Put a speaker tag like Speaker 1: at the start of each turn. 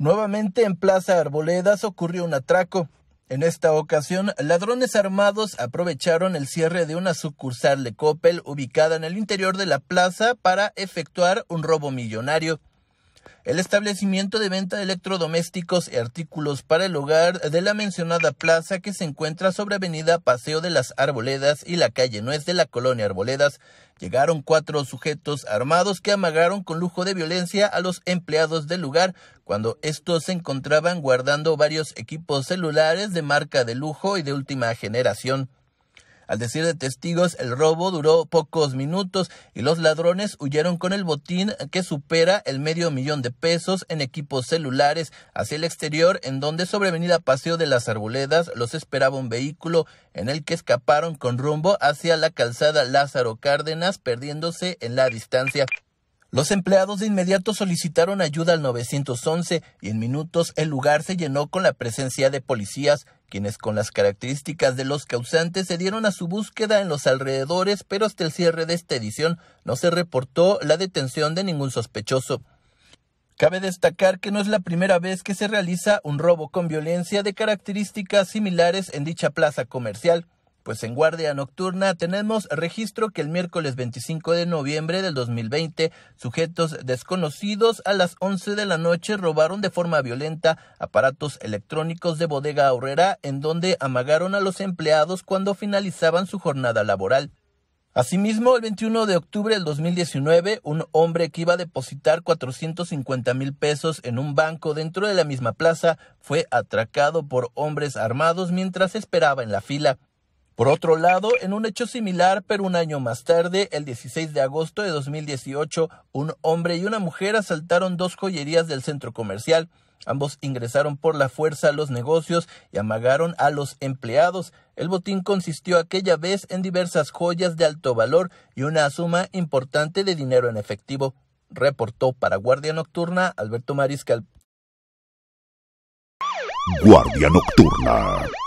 Speaker 1: Nuevamente en Plaza Arboledas ocurrió un atraco. En esta ocasión, ladrones armados aprovecharon el cierre de una sucursal de Coppel ubicada en el interior de la plaza para efectuar un robo millonario. El establecimiento de venta de electrodomésticos y artículos para el hogar de la mencionada plaza que se encuentra sobre Avenida Paseo de las Arboledas y la calle Nuez de la colonia Arboledas, llegaron cuatro sujetos armados que amagaron con lujo de violencia a los empleados del lugar cuando estos se encontraban guardando varios equipos celulares de marca de lujo y de última generación. Al decir de testigos, el robo duró pocos minutos y los ladrones huyeron con el botín que supera el medio millón de pesos en equipos celulares hacia el exterior, en donde sobrevenida Paseo de las Arboledas los esperaba un vehículo en el que escaparon con rumbo hacia la calzada Lázaro Cárdenas, perdiéndose en la distancia. Los empleados de inmediato solicitaron ayuda al 911 y en minutos el lugar se llenó con la presencia de policías, quienes con las características de los causantes se dieron a su búsqueda en los alrededores, pero hasta el cierre de esta edición no se reportó la detención de ningún sospechoso. Cabe destacar que no es la primera vez que se realiza un robo con violencia de características similares en dicha plaza comercial. Pues en Guardia Nocturna tenemos registro que el miércoles 25 de noviembre del 2020, sujetos desconocidos a las 11 de la noche robaron de forma violenta aparatos electrónicos de bodega Aurrera en donde amagaron a los empleados cuando finalizaban su jornada laboral. Asimismo, el 21 de octubre del 2019, un hombre que iba a depositar 450 mil pesos en un banco dentro de la misma plaza fue atracado por hombres armados mientras esperaba en la fila. Por otro lado, en un hecho similar, pero un año más tarde, el 16 de agosto de 2018, un hombre y una mujer asaltaron dos joyerías del centro comercial. Ambos ingresaron por la fuerza a los negocios y amagaron a los empleados. El botín consistió aquella vez en diversas joyas de alto valor y una suma importante de dinero en efectivo, reportó para Guardia Nocturna Alberto Mariscal. Guardia Nocturna.